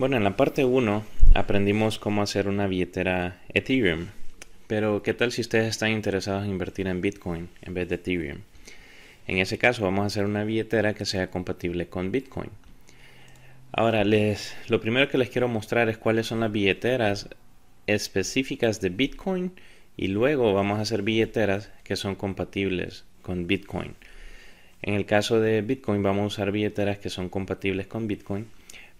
Bueno, en la parte 1 aprendimos cómo hacer una billetera Ethereum, pero ¿qué tal si ustedes están interesados en invertir en Bitcoin en vez de Ethereum? En ese caso vamos a hacer una billetera que sea compatible con Bitcoin. Ahora, les, lo primero que les quiero mostrar es cuáles son las billeteras específicas de Bitcoin y luego vamos a hacer billeteras que son compatibles con Bitcoin. En el caso de Bitcoin vamos a usar billeteras que son compatibles con Bitcoin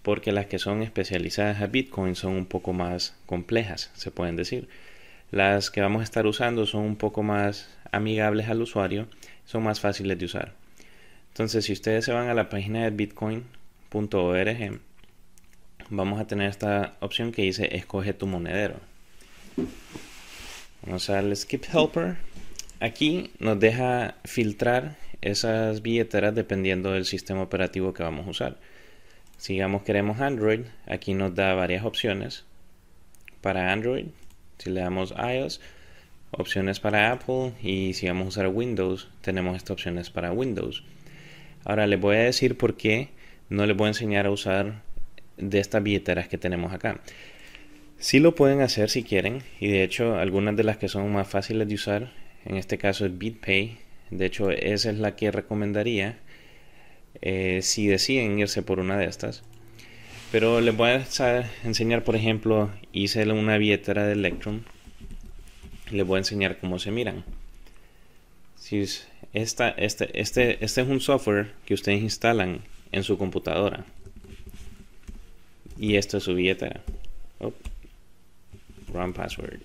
porque las que son especializadas a Bitcoin son un poco más complejas, se pueden decir. Las que vamos a estar usando son un poco más amigables al usuario, son más fáciles de usar. Entonces, si ustedes se van a la página de bitcoin.org, vamos a tener esta opción que dice escoge tu monedero. Vamos al skip helper. Aquí nos deja filtrar esas billeteras dependiendo del sistema operativo que vamos a usar vamos queremos Android. Aquí nos da varias opciones para Android. Si le damos iOS, opciones para Apple y si vamos a usar Windows, tenemos estas opciones para Windows. Ahora les voy a decir por qué no les voy a enseñar a usar de estas billeteras que tenemos acá. Si lo pueden hacer si quieren y de hecho algunas de las que son más fáciles de usar, en este caso es BitPay, de hecho esa es la que recomendaría eh, si deciden irse por una de estas. Pero les voy a enseñar, por ejemplo, hice una billetera de Electrum. Les voy a enseñar cómo se miran. Si esta, este, este, este es un software que ustedes instalan en su computadora. Y esto es su billetera. Oh, password.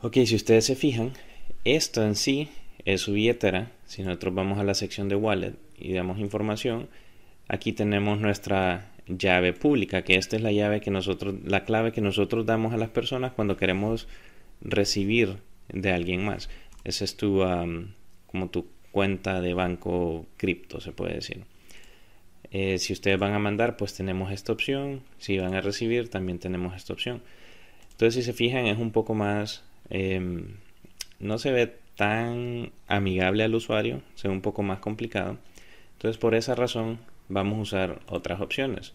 Ok, si ustedes se fijan, esto en sí es su billetera, si nosotros vamos a la sección de wallet y damos información, aquí tenemos nuestra llave pública, que esta es la llave que nosotros, la clave que nosotros damos a las personas cuando queremos recibir de alguien más. Esa es tu, como tu cuenta de banco cripto, se puede decir. Eh, si ustedes van a mandar, pues tenemos esta opción. Si van a recibir, también tenemos esta opción. Entonces, si se fijan, es un poco más, em, no se ve tan amigable al usuario, sea un poco más complicado. Entonces por esa razón vamos a usar otras opciones.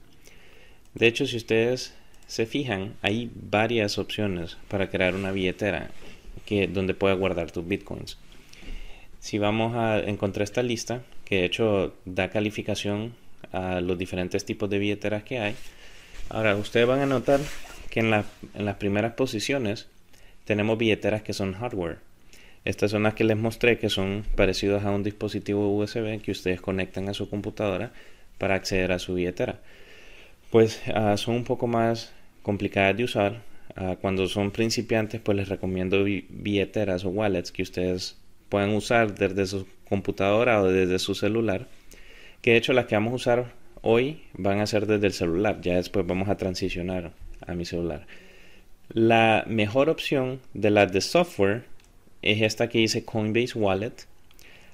De hecho, si ustedes se fijan, hay varias opciones para crear una billetera que, donde pueda guardar tus bitcoins. Si vamos a encontrar esta lista, que de hecho da calificación a los diferentes tipos de billeteras que hay, ahora ustedes van a notar que en, en las primeras posiciones tenemos billeteras que son hardware estas son las que les mostré que son parecidas a un dispositivo USB que ustedes conectan a su computadora para acceder a su billetera. Pues ah, son un poco más complicadas de usar. Ah, cuando son principiantes pues les recomiendo billeteras o wallets que ustedes puedan usar desde su computadora o desde su celular. Que de hecho las que vamos a usar hoy van a ser desde el celular. Ya después vamos a transicionar a mi celular. La mejor opción de las de software es esta que dice Coinbase Wallet.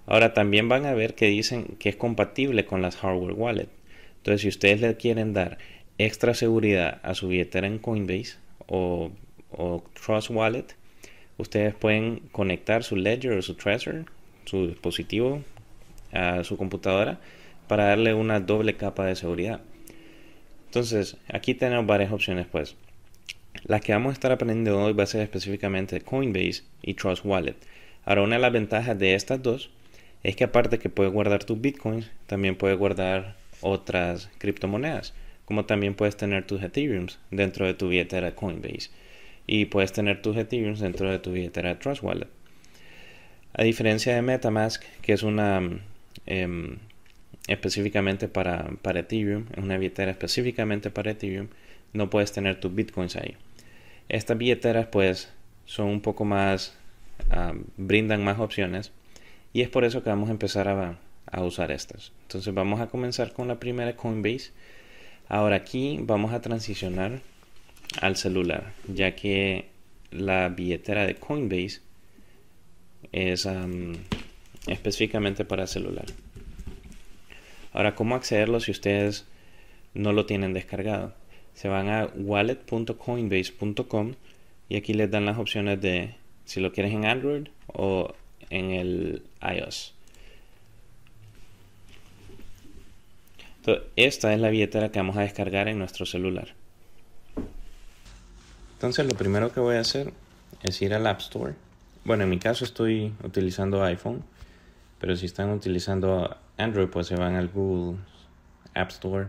Ahora también van a ver que dicen que es compatible con las hardware wallet. Entonces, si ustedes le quieren dar extra seguridad a su billetera en Coinbase o, Trust Wallet, ustedes pueden conectar su Ledger o su Trezor, su dispositivo, a su computadora para darle una doble capa de seguridad. Entonces, aquí tenemos varias opciones, pues. Las que vamos a estar aprendiendo hoy va a ser específicamente Coinbase y Trust Wallet. Ahora, una de las ventajas de estas dos es que aparte que puedes guardar tus bitcoins, también puedes guardar otras criptomonedas, como también puedes tener tus Ethereum dentro de tu billetera Coinbase y puedes tener tus Ethereum dentro de tu billetera Trust Wallet. A diferencia de MetaMask, que es una em, específicamente para, para Ethereum, es una billetera específicamente para Ethereum, no puedes tener tus bitcoins ahí. Estas billeteras pues son un poco más, brindan más opciones y es por eso que vamos a empezar a, usar estas. Entonces vamos a comenzar con la primera Coinbase. Ahora aquí vamos a transicionar al celular, ya que la billetera de Coinbase es específicamente para celular. Ahora, ¿cómo accederlo si ustedes no lo tienen descargado? se van a wallet.coinbase.com y aquí les dan las opciones de si lo quieres en Android o en el iOS. Entonces, esta es la billetera que vamos a descargar en nuestro celular. Entonces lo primero que voy a hacer es ir al App Store. Bueno, en mi caso estoy utilizando iPhone, pero si están utilizando Android pues se van al Google App Store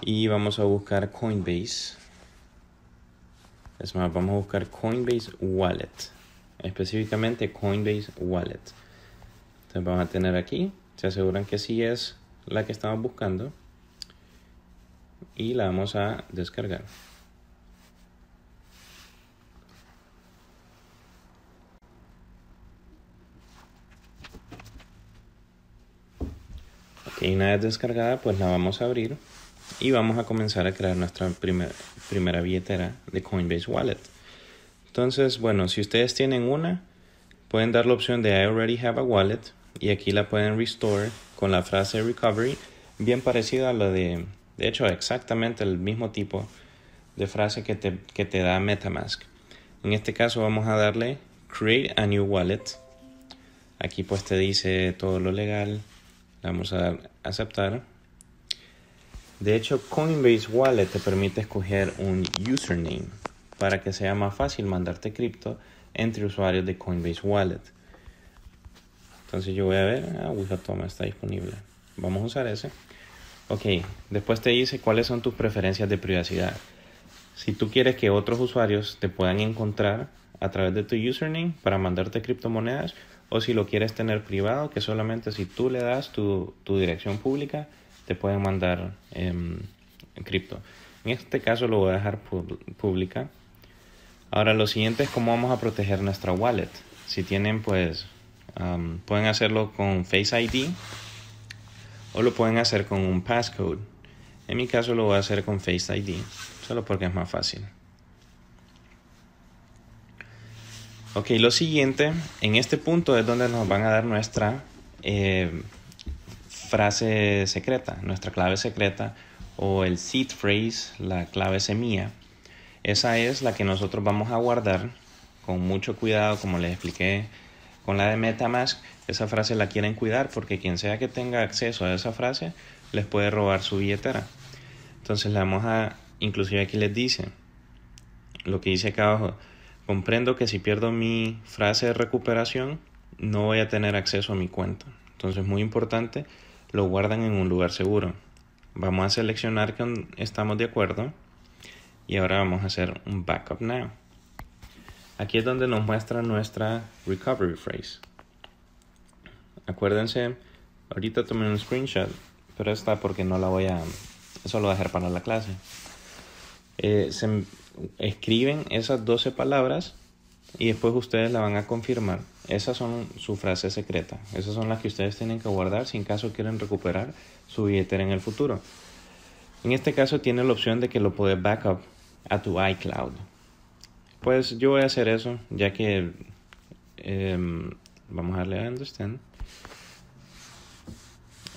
y vamos a buscar Coinbase. Es más, vamos a buscar Coinbase Wallet. Específicamente Coinbase Wallet. Entonces vamos a tener aquí. Se aseguran que sí es la que estamos buscando. Y la vamos a descargar. Ok, una vez descargada, pues la vamos a abrir y vamos a comenzar a crear nuestra primera billetera de Coinbase Wallet. Entonces, bueno, si ustedes tienen una, pueden dar la opción de I already have a wallet y aquí la pueden restore con la frase recovery, bien parecida a la de, de hecho, exactamente el mismo tipo de frase que te, da MetaMask. En este caso vamos a darle create a new wallet. Aquí pues te dice todo lo legal. vamos a dar aceptar. De hecho, Coinbase Wallet te permite escoger un username para que sea más fácil mandarte cripto entre usuarios de Coinbase Wallet. Entonces yo voy a ver, ah, Toma está disponible. Vamos a usar ese. Ok, después te dice cuáles son tus preferencias de privacidad. Si tú quieres que otros usuarios te puedan encontrar a través de tu username para mandarte criptomonedas o si lo quieres tener privado, que solamente si tú le das tu, tu dirección pública, te pueden mandar em, cripto. En este caso lo voy a dejar pública. Ahora lo siguiente es cómo vamos a proteger nuestra wallet. Si tienen pues pueden hacerlo con Face ID o lo pueden hacer con un passcode. En mi caso lo voy a hacer con Face ID, solo porque es más fácil. Ok, lo siguiente, en este punto es donde nos van a dar nuestra eh, frase secreta, nuestra clave secreta o el seed phrase, la clave semilla. Esa es la que nosotros vamos a guardar con mucho cuidado, como les expliqué con la de MetaMask. Esa frase la quieren cuidar porque quien sea que tenga acceso a esa frase les puede robar su billetera. Entonces la vamos a, inclusive aquí les dice, lo que dice acá abajo, comprendo que si pierdo mi frase de recuperación no voy a tener acceso a mi cuenta. Entonces muy importante lo guardan en un lugar seguro. Vamos a seleccionar que estamos de acuerdo y ahora vamos a hacer un backup now. Aquí es donde nos muestra nuestra recovery phrase. Acuérdense, ahorita tomé un screenshot, pero está porque no la voy a, eso lo voy a dejar para la clase. Eh, se escriben esas 12 palabras y después ustedes la van a confirmar esas son su frase secreta. Esas son las que ustedes tienen que guardar si en caso quieren recuperar su billetera en el futuro. En este caso tiene la opción de que lo puede backup a tu iCloud. Pues yo voy a hacer eso, ya que em, vamos a darle a understand.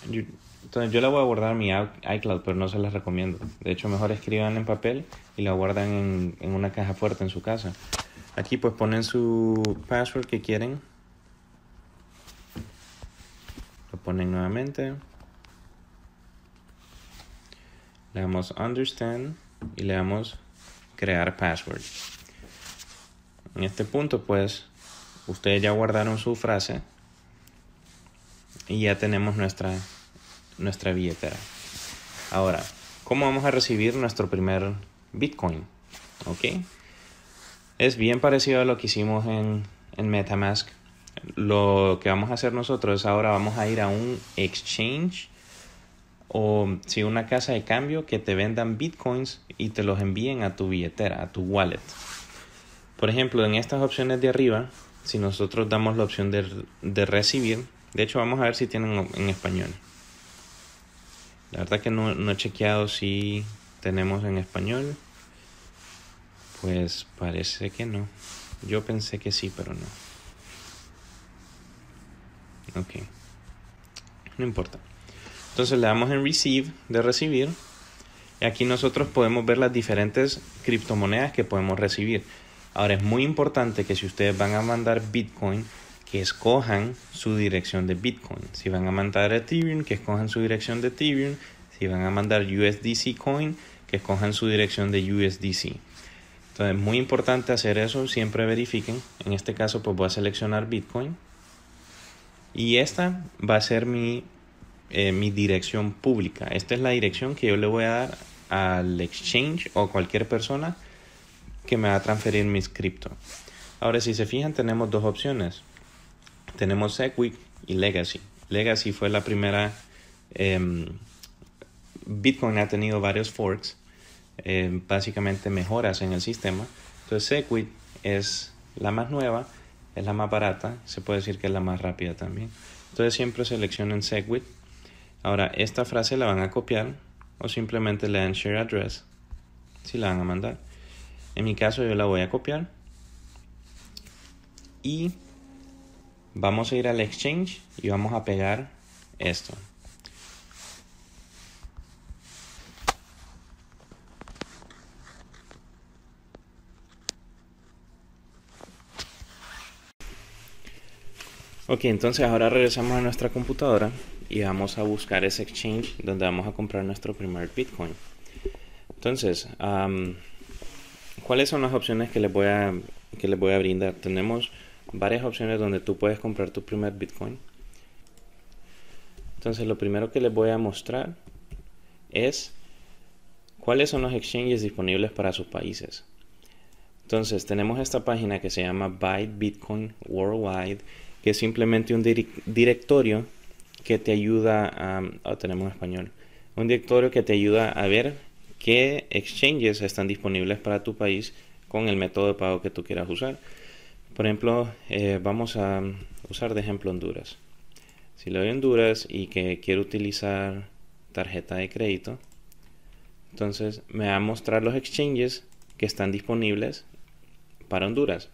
Yo, entonces yo la voy a guardar mi iCloud, pero no se las recomiendo. De hecho, mejor escriban en papel y la guardan en, en una caja fuerte en su casa. Aquí pues ponen su password que quieren ponen nuevamente. Le damos understand y le damos crear password. En este punto pues ustedes ya guardaron su frase y ya tenemos nuestra, nuestra billetera. Ahora, ¿cómo vamos a recibir nuestro primer Bitcoin? ¿Ok? Es bien parecido a lo que hicimos en, en MetaMask lo que vamos a hacer nosotros es ahora vamos a ir a un exchange o si una casa de cambio que te vendan bitcoins y te los envíen a tu billetera, a tu wallet. Por ejemplo, en estas opciones de arriba, si nosotros damos la opción de, recibir, de hecho vamos a ver si tienen en español. La verdad que no, no he chequeado si tenemos en español. Pues parece que no. Yo pensé que sí, pero no. Ok. No importa. Entonces le damos en receive de recibir. y Aquí nosotros podemos ver las diferentes criptomonedas que podemos recibir. Ahora es muy importante que si ustedes van a mandar Bitcoin, que escojan su dirección de Bitcoin. Si van a mandar Ethereum, que escojan su dirección de Ethereum. Si van a mandar USDC Coin, que escojan su dirección de USDC. Entonces, es muy importante hacer eso, siempre verifiquen. En este caso, pues voy a seleccionar Bitcoin. Y esta va a ser eh, mi, dirección pública. Esta es la dirección que yo le voy a dar al exchange o cualquier persona que me va a transferir mis cripto. Ahora, si se fijan, tenemos dos opciones. Tenemos Segwit y Legacy. Legacy fue la primera. Em, Bitcoin ha tenido varios forks, em, básicamente mejoras en el sistema. Entonces, Segwit es la más nueva es la más barata, se puede decir que es la más rápida también. Entonces siempre seleccionen SegWit. Ahora, esta frase la van a copiar o simplemente le dan Share Address si la van a mandar. En mi caso yo la voy a copiar y vamos a ir al Exchange y vamos a pegar esto. Ok, entonces ahora regresamos a nuestra computadora y vamos a buscar ese exchange donde vamos a comprar nuestro primer Bitcoin. Entonces, ¿cuáles son las opciones que les, voy a, que les voy a brindar? Tenemos varias opciones donde tú puedes comprar tu primer Bitcoin. Entonces, lo primero que les voy a mostrar es cuáles son los exchanges disponibles para sus países. Entonces, tenemos esta página que se llama Buy Bitcoin Worldwide que es simplemente un directorio que te ayuda a... Oh, tenemos español. Un directorio que te ayuda a ver qué exchanges están disponibles para tu país con el método de pago que tú quieras usar. Por ejemplo, eh, vamos a usar de ejemplo Honduras. Si le doy Honduras y que quiero utilizar tarjeta de crédito, entonces me va a mostrar los exchanges que están disponibles para Honduras.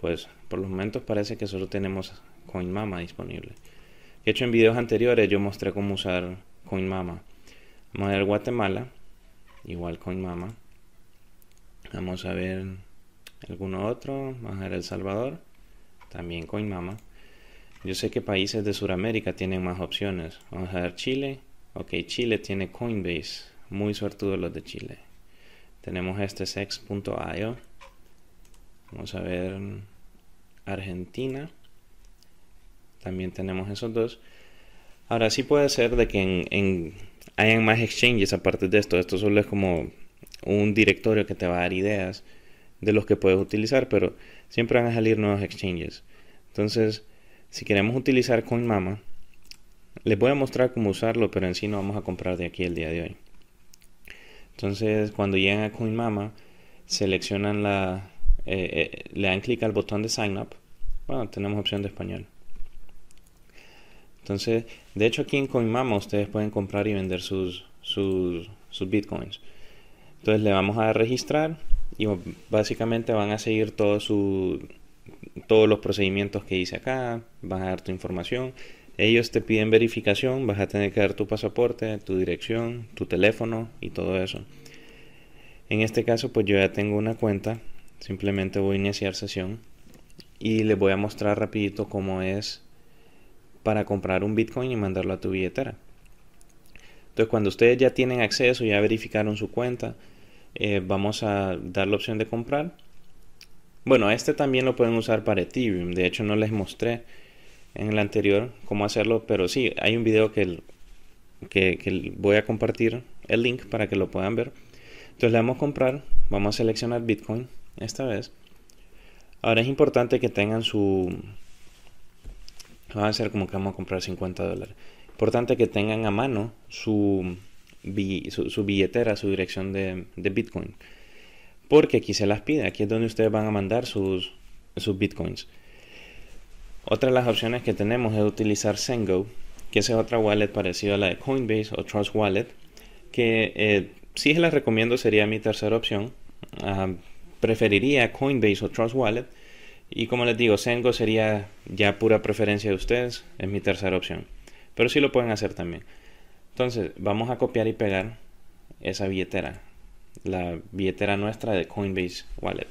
Pues por los momentos parece que solo tenemos CoinMama disponible. De hecho, en videos anteriores yo mostré cómo usar CoinMama. Vamos a ver Guatemala, igual CoinMama. Vamos a ver alguno otro, vamos a ver El Salvador, también CoinMama. Yo sé que países de Sudamérica tienen más opciones. Vamos a ver Chile. Ok, Chile tiene Coinbase. Muy suertudo los de Chile. Tenemos este sex.io. Vamos a ver Argentina. También tenemos esos dos. Ahora sí puede ser de que en, hayan más exchanges aparte de esto. Esto solo es como un directorio que te va a dar ideas de los que puedes utilizar, pero siempre van a salir nuevos exchanges. Entonces, si queremos utilizar CoinMama, les voy a mostrar cómo usarlo, pero en sí no vamos a comprar de aquí el día de hoy. Entonces, cuando llegan a CoinMama, seleccionan la, eh, eh, le dan clic al botón de Sign Up. Bueno, tenemos opción de español. Entonces, de hecho aquí en Coinmama ustedes pueden comprar y vender sus, bitcoins. Entonces le vamos a registrar y básicamente van a seguir todos los procedimientos que hice acá, Van a dar tu información. Ellos te piden verificación, vas a tener que dar tu pasaporte, tu dirección, tu teléfono y todo eso. En este caso, pues yo ya tengo una cuenta, simplemente voy a iniciar sesión y les voy a mostrar rapidito cómo es para comprar un Bitcoin y mandarlo a tu billetera. Entonces cuando ustedes ya tienen acceso, ya verificaron su cuenta, eh, vamos a dar la opción de comprar. Bueno, este también lo pueden usar para Ethereum. De hecho no les mostré en el anterior cómo hacerlo, pero sí, hay un video que, que, voy a compartir el link para que lo puedan ver. Entonces le damos a comprar, vamos a seleccionar Bitcoin esta vez. Ahora es importante que tengan su, va a ser como que vamos a comprar 50 dólares. Importante que tengan a mano su, su, billetera, su dirección de, Bitcoin. Porque aquí se las pide, aquí es donde ustedes van a mandar sus, sus Bitcoins. Otra de las opciones que tenemos es utilizar Sengo, que es otra wallet parecida a la de Coinbase o Trust Wallet, que eh, si se las recomiendo sería mi tercera opción. Ah, preferiría Coinbase o Trust Wallet y como les digo, Sengo sería ya pura preferencia de ustedes, es mi tercera opción. Pero sí lo pueden hacer también. Entonces, vamos a copiar y pegar esa billetera, la billetera nuestra de Coinbase Wallet.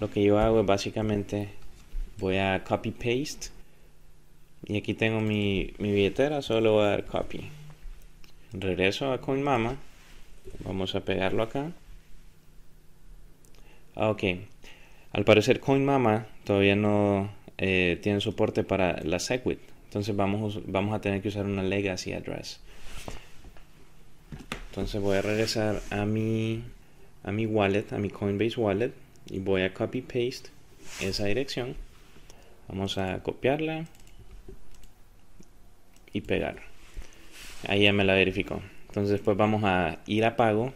Lo que yo hago es básicamente voy a copy paste y aquí tengo mi, mi billetera, solo voy a dar copy. Regreso a CoinMama, vamos a pegarlo acá. Ok, al parecer CoinMama todavía no eh, tienen soporte para la SegWit. Entonces vamos, vamos a tener que usar una legacy address. Entonces voy a regresar a mi, a mi wallet, a mi Coinbase wallet y voy a copy paste esa dirección. Vamos a copiarla y pegar. Ahí ya me la verificó. Entonces después pues vamos a ir a pago.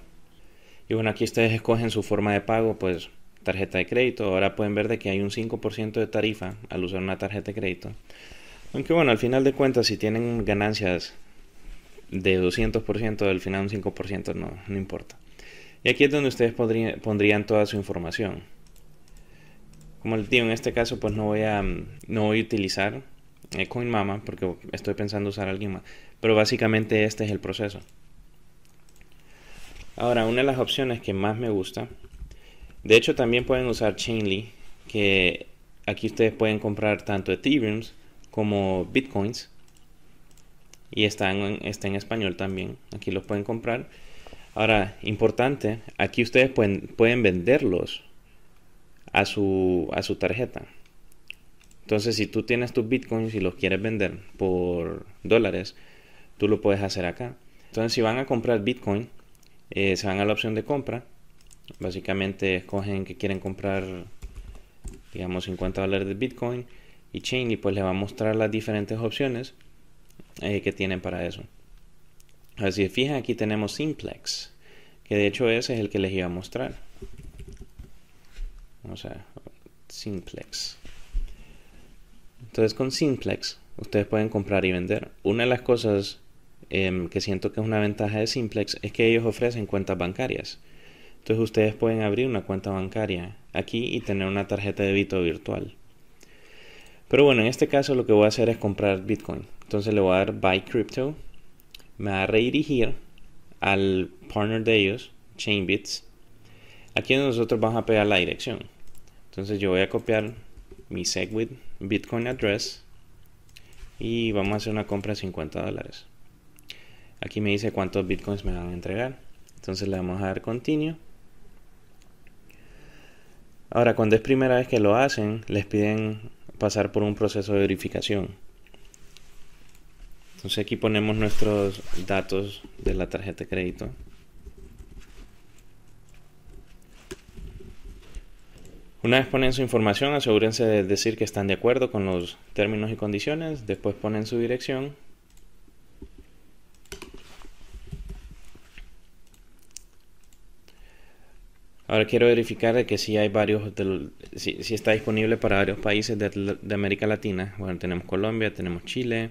Y bueno, aquí ustedes escogen su forma de pago, pues tarjeta de crédito. Ahora pueden ver de que hay un 5% de tarifa al usar una tarjeta de crédito. Aunque bueno, al final de cuentas, si tienen ganancias de 200%, al final un 5% no, importa. Y aquí es donde ustedes podrían pondrían toda su información. Como les digo, en este caso pues no voy a, mm, no voy a utilizar eh, CoinMama porque estoy pensando usar alguien más. Pero básicamente este es el proceso. Ahora, una de las opciones que más me gusta de hecho, también pueden usar Chainly, que aquí ustedes pueden comprar tanto Ethereum como Bitcoins. Y está en, en español también. Aquí los pueden comprar. Ahora, importante, aquí ustedes pueden, pueden venderlos a su, a su tarjeta. Entonces, si tú tienes tus bitcoins y los quieres vender por dólares, tú lo puedes hacer acá. Entonces, si van a comprar bitcoin, eh, se van a la opción de compra Básicamente escogen que quieren comprar, digamos, 50 dólares de Bitcoin y Chain y pues les va a mostrar las diferentes opciones eh, que tienen para eso. Así que fijan, aquí tenemos Simplex, que de hecho ese es el que les iba a mostrar. Simplex. Entonces con Simplex ustedes pueden comprar y vender. Una de las cosas em, que siento que es una ventaja de Simplex es que ellos ofrecen cuentas bancarias. Entonces ustedes pueden abrir una cuenta bancaria aquí y tener una tarjeta de débito virtual. Pero bueno, en este caso lo que voy a hacer es comprar Bitcoin. Entonces le voy a dar Buy Crypto. Me va a redirigir al partner de ellos, Chainbits. Aquí nosotros vamos a pegar la dirección. Entonces yo voy a copiar mi SegWit Bitcoin Address y vamos a hacer una compra de 50 dólares. Aquí me dice cuántos bitcoins me van a entregar. Entonces le vamos a dar continue. Ahora, cuando es primera vez que lo hacen, les piden pasar por un proceso de verificación. Entonces aquí ponemos nuestros datos de la tarjeta de crédito. Una vez ponen su información, asegúrense de decir que están de acuerdo con los términos y condiciones. Después ponen su dirección Ahora quiero verificar que si hay varios, si, está disponible para varios países de, de, América Latina. Bueno, tenemos Colombia, tenemos Chile,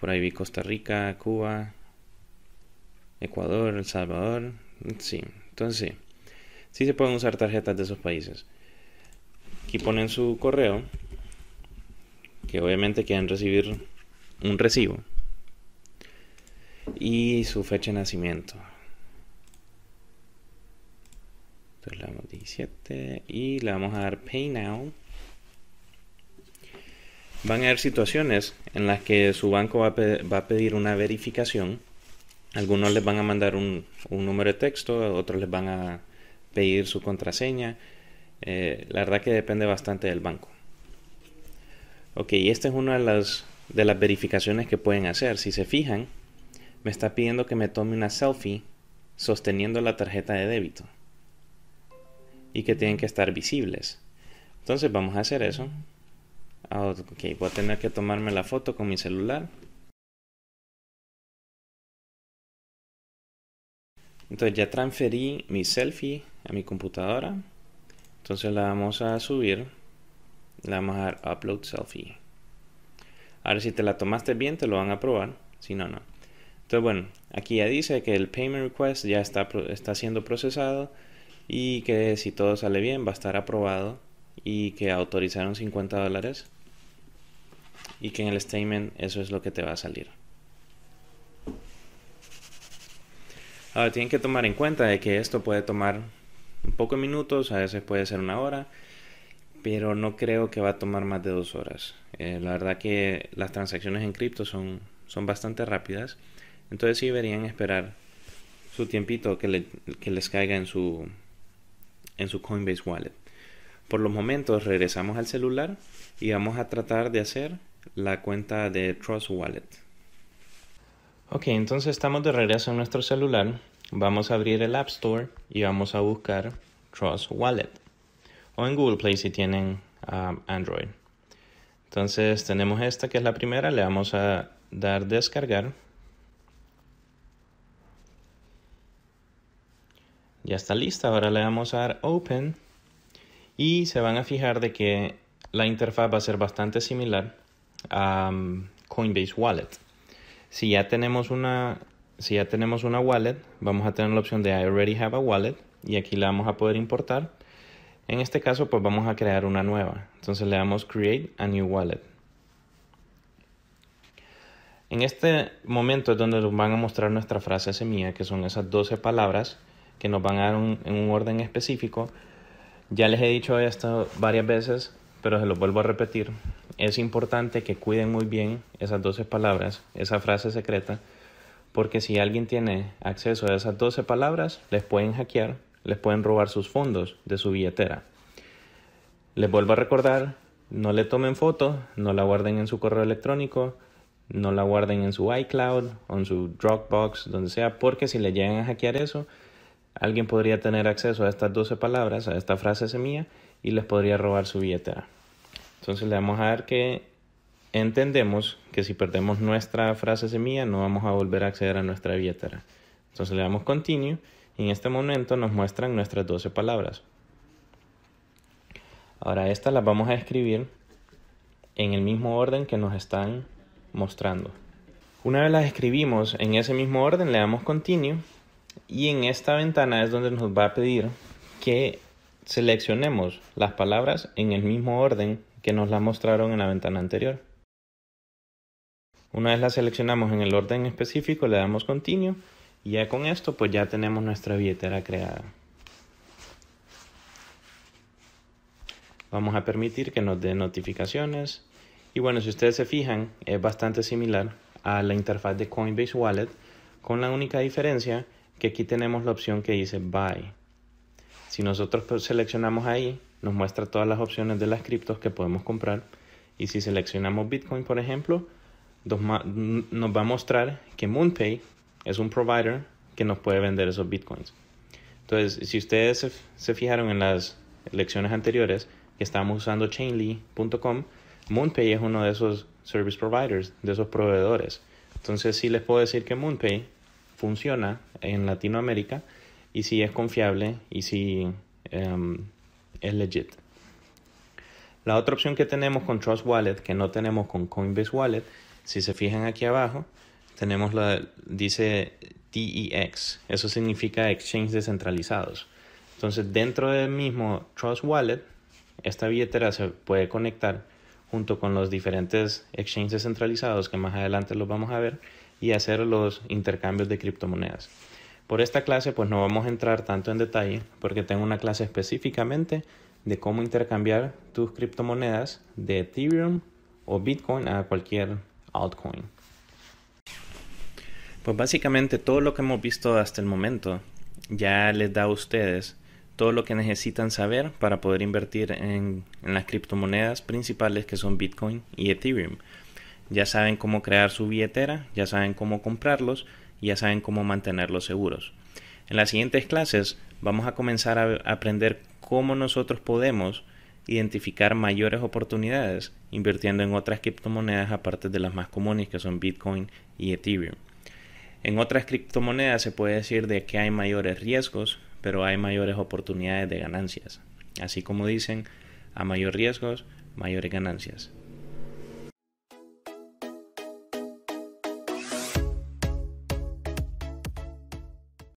por ahí vi Costa Rica, Cuba, Ecuador, El Salvador. Sí, entonces sí, sí se pueden usar tarjetas de esos países. Aquí ponen su correo, que obviamente quieren recibir un recibo, y su fecha de nacimiento. y le vamos a dar Pay Now. Van a haber situaciones en las que su banco va a, pedir una verificación. Algunos les van a mandar un, número de texto, otros les van a pedir su contraseña. Eh, la verdad que depende bastante del banco. Ok, esta es una de las, de las verificaciones que pueden hacer. Si se fijan, me está pidiendo que me tome una selfie sosteniendo la tarjeta de débito y que tienen que estar visibles. Entonces vamos a hacer eso. Ah, voy a tener que tomarme la foto con mi celular. Entonces ya transferí mi selfie a mi computadora. Entonces la vamos a subir. la vamos a dar upload selfie. Ahora si te la tomaste bien te lo van a probar Si no, no. Entonces bueno, aquí ya dice que el payment request ya está, está siendo procesado y que si todo sale bien va a estar aprobado y que autorizaron 50 dólares y que en el statement eso es lo que te va a salir. Ahora tienen que tomar en cuenta de que esto puede tomar un poco de minutos, a veces puede ser una hora, pero no creo que va a tomar más de dos horas. Eh, la verdad que las transacciones en cripto son, son bastante rápidas, entonces sí deberían esperar su tiempito que les caiga en su, en su Coinbase Wallet. Por los momentos regresamos al celular y vamos a tratar de hacer la cuenta de Trust Wallet. Ok, entonces estamos de regreso en nuestro celular. Vamos a abrir el App Store y vamos a buscar Trust Wallet. O en Google Play si tienen um, Android. Entonces tenemos esta que es la primera, le vamos a dar descargar Ya está lista, ahora le vamos a dar Open y se van a fijar de que la interfaz va a ser bastante similar a um, Coinbase Wallet. Si ya tenemos una, si ya tenemos una wallet, vamos a tener la opción de I already have a wallet y aquí la vamos a poder importar. En este caso, pues vamos a crear una nueva. Entonces le damos Create a New Wallet. En este momento es donde nos van a mostrar nuestra frase semilla, que son esas 12 palabras que nos van a dar en un orden específico. Ya les he dicho esto varias veces, pero se lo vuelvo a repetir. Es importante que cuiden muy bien esas 12 palabras, esa frase secreta, porque si alguien tiene acceso a esas 12 palabras, les pueden hackear, les pueden robar sus fondos de su billetera. Les vuelvo a recordar, no le tomen foto, no la guarden en su correo electrónico, no la guarden en su iCloud en su Dropbox, donde sea, porque si le llegan a hackear eso, alguien podría tener acceso a estas 12 palabras, a esta frase semilla, y les podría robar su billetera. Entonces le vamos a dar que entendemos que si perdemos nuestra frase semilla no vamos a volver a acceder a nuestra billetera. Entonces le damos continue y en este momento nos muestran nuestras 12 palabras. Ahora estas las vamos a escribir en el mismo orden que nos están mostrando. Una vez las escribimos en ese mismo orden le damos continue y en esta ventana es donde nos va a pedir que seleccionemos las palabras en el mismo orden que nos las mostraron en la ventana anterior. Una vez las seleccionamos en el orden específico, le damos continuo y ya con esto pues ya tenemos nuestra billetera creada. Vamos a permitir que nos dé notificaciones. Y bueno, si ustedes se fijan, es bastante similar a la interfaz de Coinbase Wallet con la única diferencia que aquí tenemos la opción que dice Buy. Si nosotros pues, seleccionamos ahí, nos muestra todas las opciones de las criptos que podemos comprar. Y si seleccionamos Bitcoin, por ejemplo, nos va a mostrar que MoonPay es un provider que nos puede vender esos Bitcoins. Entonces, si ustedes se, fijaron en las lecciones anteriores que estábamos usando Chainly.com, MoonPay es uno de esos service providers, de esos proveedores. Entonces, sí les puedo decir que MoonPay funciona en Latinoamérica y si es confiable y si em, es legit. La otra opción que tenemos con Trust Wallet, que no tenemos con Coinbase Wallet, si se fijan aquí abajo, tenemos la, dice DEX, eso significa Exchange Descentralizados. Entonces dentro del mismo Trust Wallet, esta billetera se puede conectar junto con los diferentes exchanges descentralizados que más adelante los vamos a ver y hacer los intercambios de criptomonedas. Por esta clase pues no vamos a entrar tanto en detalle porque tengo una clase específicamente de cómo intercambiar tus criptomonedas de Ethereum o Bitcoin a cualquier altcoin. Pues básicamente todo lo que hemos visto hasta el momento ya les da a ustedes todo lo que necesitan saber para poder invertir en, en las criptomonedas principales que son Bitcoin y Ethereum. Ya saben cómo crear su billetera, ya saben cómo comprarlos ya saben cómo mantenerlos seguros. En las siguientes clases vamos a comenzar a aprender cómo nosotros podemos identificar mayores oportunidades invirtiendo en otras criptomonedas aparte de las más comunes que son Bitcoin y Ethereum. En otras criptomonedas se puede decir de que hay mayores riesgos, pero hay mayores oportunidades de ganancias. Así como dicen, a mayor riesgos, mayores ganancias.